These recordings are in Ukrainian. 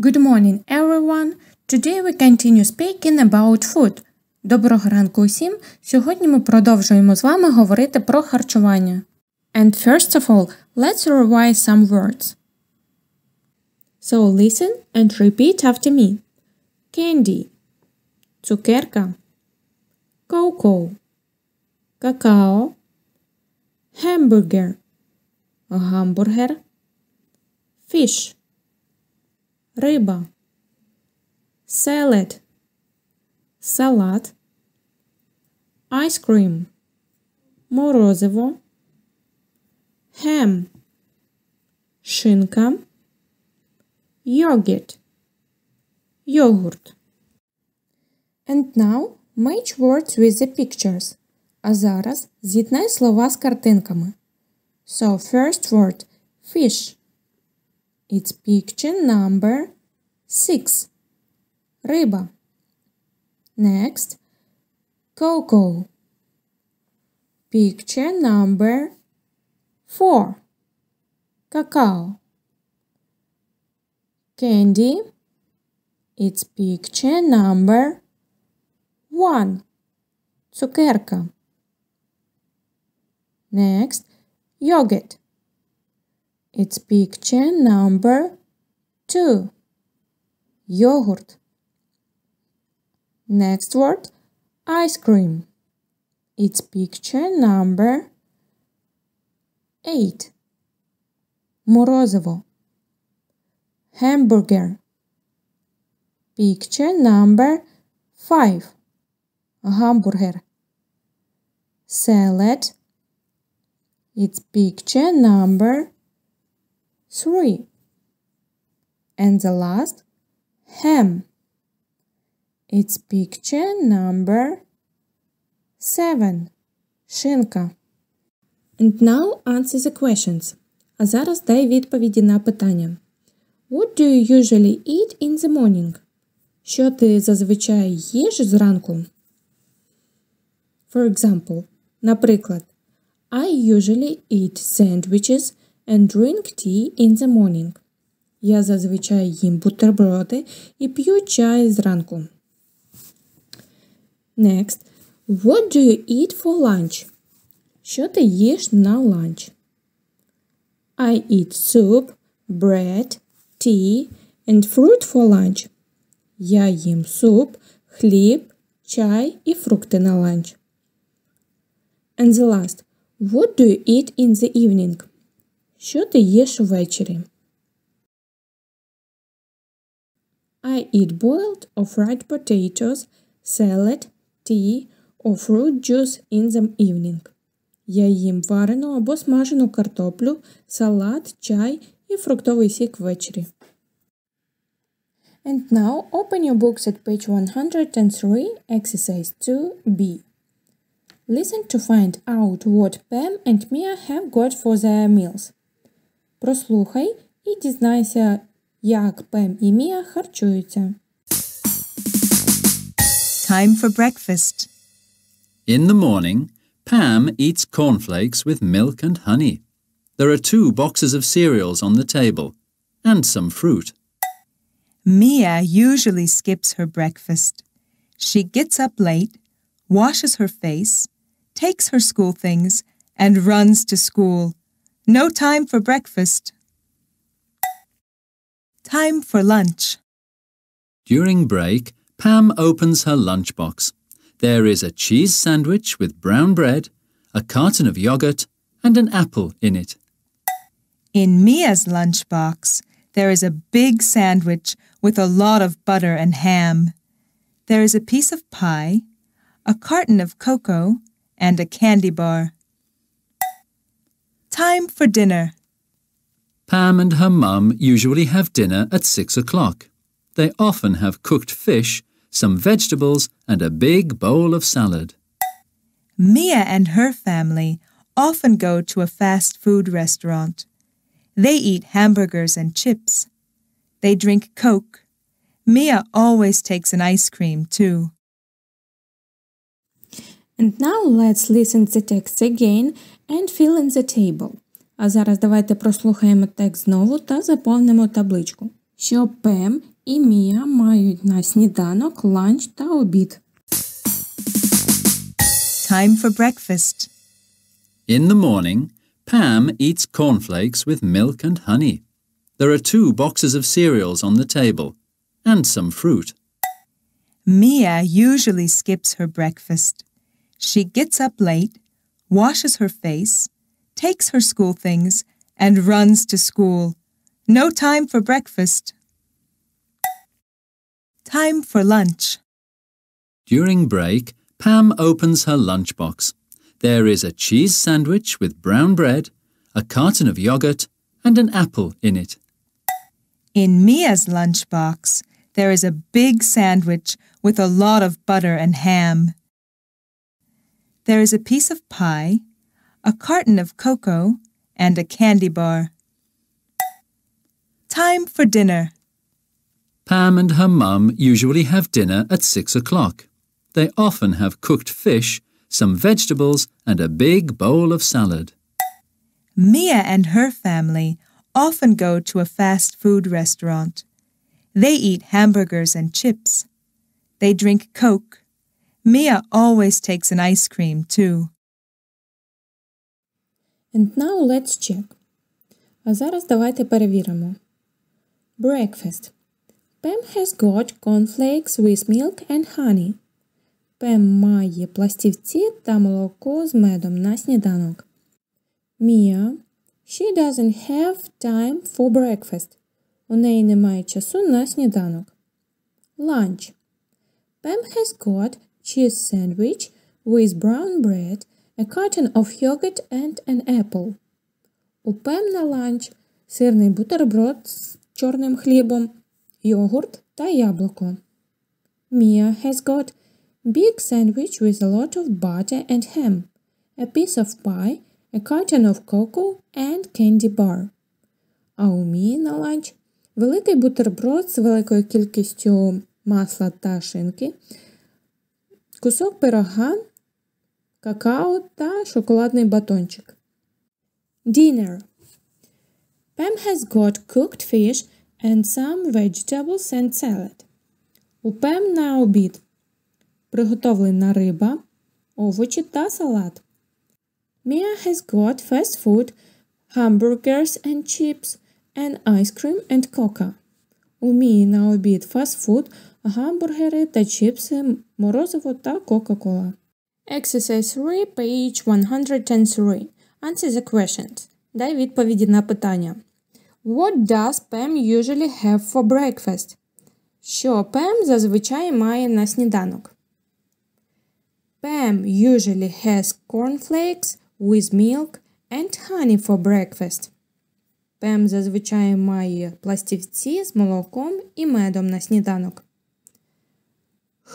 Good morning, everyone! Today we continue speaking about food. Доброго ранку усім! Сьогодні ми продовжуємо з вами говорити про харчування. And first of all, let's revise some words. So listen and repeat after me. Candy. Цукерка. Коко. Какао. Hamburger. Гамбургер. Fish риба, salad, салат, ice cream, морозиво, ham, шинка, yogurt, йогурт. And now match words with the pictures. А зараз з'єднай слова з картинками. So first word – fish. It's picture number 6. Рыба. Next, cocoa. Picture number 4. Cacao. Candy. It's picture number 1. Цукерка. Next, yogurt. It's picture number 2. Yogurt. Next word, ice cream. It's picture number 8. Morozovo. Hamburger. Picture number 5. Hamburger. Salad. It's picture number three. And the last, ham. It's picture number seven. Шинка. And now answer the questions. А зараз дай відповіді на питання. What do you usually eat in the morning? Що ти зазвичай їш зранку? For example, наприклад, I usually eat sandwiches and drink tea in the morning. Я зазвичай їм бутерброди і п'ю чай зранку. Next, what do you eat for lunch? Що ти їш на ланч? I eat soup, bread, tea and fruit for lunch. Я їм суп, хліб, чай і фрукти на ланч. And the last. What do you eat in the evening? Що ти їш ввечері? I eat boiled or fried potatoes, salad, tea or fruit juice in the evening. Я їм варену або смажену картоплю, салат, чай і фруктовий сік ввечері. And now open your books at page 103, exercise 2b. Listen to find out what Pam and Mia have got for their meals. Прослухай і дізнайся, як Пем і Мія харчуються. Time for breakfast. In the morning, Pam eats cornflakes with milk and honey. There are two boxes of cereals on the table and some fruit. Mia usually skips her breakfast. She gets up late, washes her face, takes her school things, and runs to school. No time for breakfast. Time for lunch. During break, Pam opens her lunchbox. There is a cheese sandwich with brown bread, a carton of yogurt, and an apple in it. In Mia's lunchbox, there is a big sandwich with a lot of butter and ham. There is a piece of pie, a carton of cocoa, and a candy bar. Time for dinner. Pam and her mum usually have dinner at six o'clock. They often have cooked fish, some vegetables, and a big bowl of salad. Mia and her family often go to a fast food restaurant. They eat hamburgers and chips. They drink Coke. Mia always takes an ice cream, too. And now let's listen the text again and fill in the table. А зараз давайте прослухаємо текст знову та заповнимо табличку. Що Пем і Мія мають на сніданок, ланч та обід. Time for breakfast. In the morning, Pam eats cornflakes with milk and honey. There are two boxes of cereals on the table and some fruit. Mia usually skips her breakfast. She gets up late, washes her face, takes her school things, and runs to school. No time for breakfast. Time for lunch. During break, Pam opens her lunchbox. There is a cheese sandwich with brown bread, a carton of yogurt, and an apple in it. In Mia's lunchbox, there is a big sandwich with a lot of butter and ham. There is a piece of pie, a carton of cocoa, and a candy bar. Time for dinner. Pam and her mum usually have dinner at six o'clock. They often have cooked fish, some vegetables, and a big bowl of salad. Mia and her family often go to a fast food restaurant. They eat hamburgers and chips. They drink Coke. Mia always takes an ice cream, too. And now let's check. А зараз давайте перевіримо. Breakfast. Pam has got cornflakes with milk and honey. Пем має пластівці та молоко з медом на сніданок. Mia. She doesn't have time for breakfast. У неї немає часу на сніданок. Lunch. Pam has got cheese sandwich with brown bread, a carton of yogurt and an apple. У пем на ланч сирний бутерброд з чорним хлібом, йогурт та яблуко. Mia has got big sandwich with a lot of butter and ham, a piece of pie, a carton of cocoa and candy bar. А у Мії на ланч великий бутерброд з великою кількістю масла та шинки, кусок пирога, какао та шоколадний батончик. Dinner. Pam has got cooked fish and some vegetables and salad. У Пем на обід. Приготовлена риба, овочі та салат. Mia has got fast food, hamburgers and chips, and ice cream and coca. Умій на обід фастфуд, гамбургери та чіпси, морозиво та Кока-Кола. Exercise 3, page 103. Answer the questions. Дай відповіді на питання. What does Pam usually have for breakfast? Що Пем зазвичай має на сніданок? Pam usually has cornflakes with milk and honey for breakfast. Пем зазвичай має пластівці з молоком і медом на сніданок.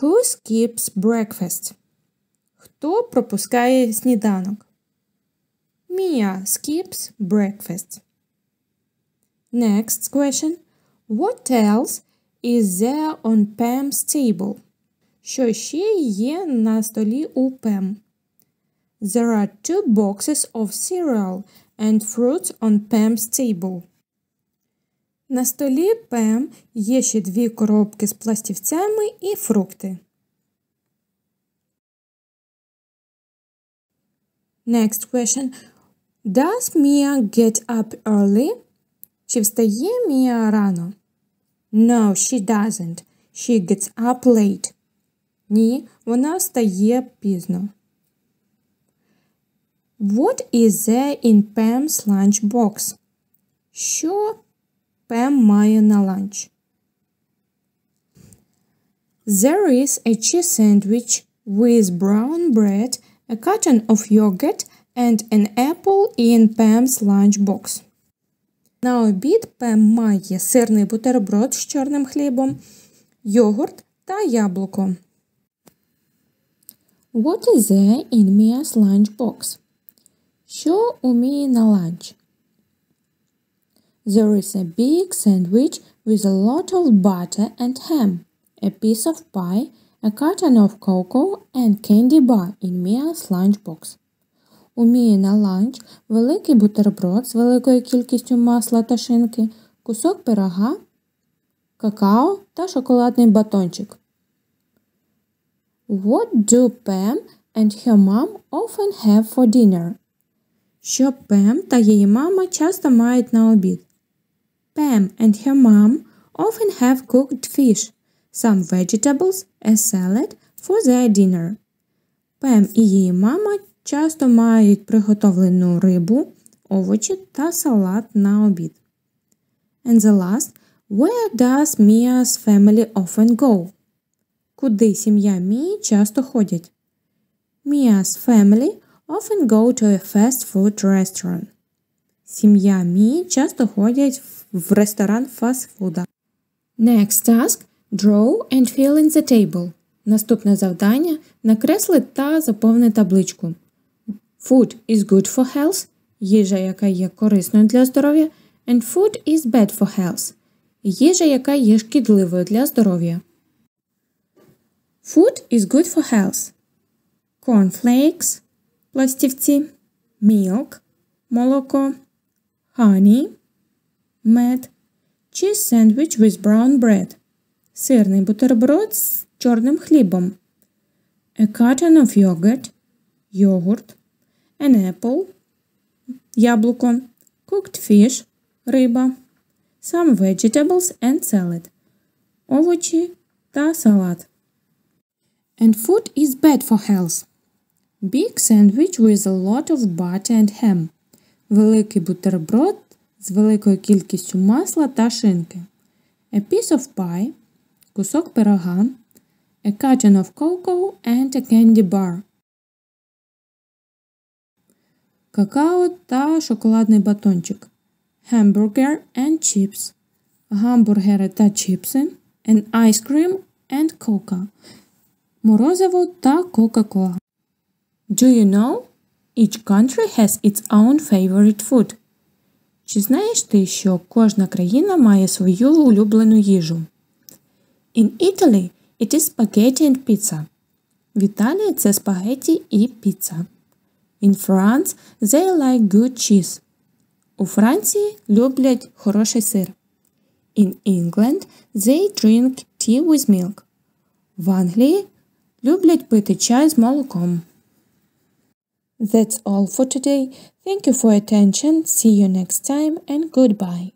Who skips breakfast? Хто пропускає сніданок? Mia skips breakfast. Next question. What else is there on Pam's table? Що ще є на столі у Пем? There are two boxes of cereal and fruits on Pam's table. На столі Пем є ще дві коробки з пластівцями і фрукти. Next question. Does Mia get up early? Чи встає Мія рано? No, she doesn't. She gets up late. Ні, вона встає пізно. What is there in Pam's lunchbox? Що Пем має на ланч? There is a cheese sandwich with brown bread, a carton of yogurt and an apple in Pam's lunchbox. На обід Пем має сирний бутерброд з чорним хлібом, йогурт та яблуко. What is there in Mia's lunchbox? Що уміє на ланч? There is a big sandwich with a lot of butter and ham, a piece of pie, a carton of cocoa and candy bar in Mia's lunchbox. Уміє на ланч великий бутерброд з великою кількістю масла та шинки, кусок пирога, какао та шоколадний батончик. What do Pam and her mom often have for dinner? що Pam та її мама часто мають на обід. Pam and her mom often have cooked fish, some vegetables, a salad for their dinner. Пем і її мама часто мають приготовлену рибу, овочі та салат на обід. And the last, where does Mia's family often go? Куди сім'я Мії часто ходять? Mia's family often go to a fast food restaurant. Сім'я Мі часто ходять в ресторан фастфуда. Next task draw and fill in the table. Наступне завдання накресли та заповни табличку. Food is good for health. Їжа, яка є корисною для здоров'я. And food is bad for health. Їжа, яка є шкідливою для здоров'я. Food is good for health. Cornflakes, пластівці, milk, молоко, honey, мед чи sandwich with brown bread, сирний бутерброд з чорним хлібом, a carton of yogurt, йогурт, an apple, яблуко, cooked fish, риба, some vegetables and salad, овочі та салат. And food is bad for health. Big sandwich with a lot of butter and ham. Великий бутерброд з великою кількістю масла та шинки. A piece of pie. Кусок пирога. A carton of cocoa and a candy bar. Какао та шоколадний батончик. Hamburger and chips. Гамбургери та чіпси. An ice cream and coca. Морозиво та Кока-Кола. Do you know? Each country has its own favorite food. Чи знаєш ти, що кожна країна має свою улюблену їжу? In Italy it is spaghetti and pizza. В Італії це спагетті і піца. In France they like good cheese. У Франції люблять хороший сир. In England they drink tea with milk. В Англії люблять пити чай з молоком. That's all for today. Thank you for attention. See you next time and goodbye.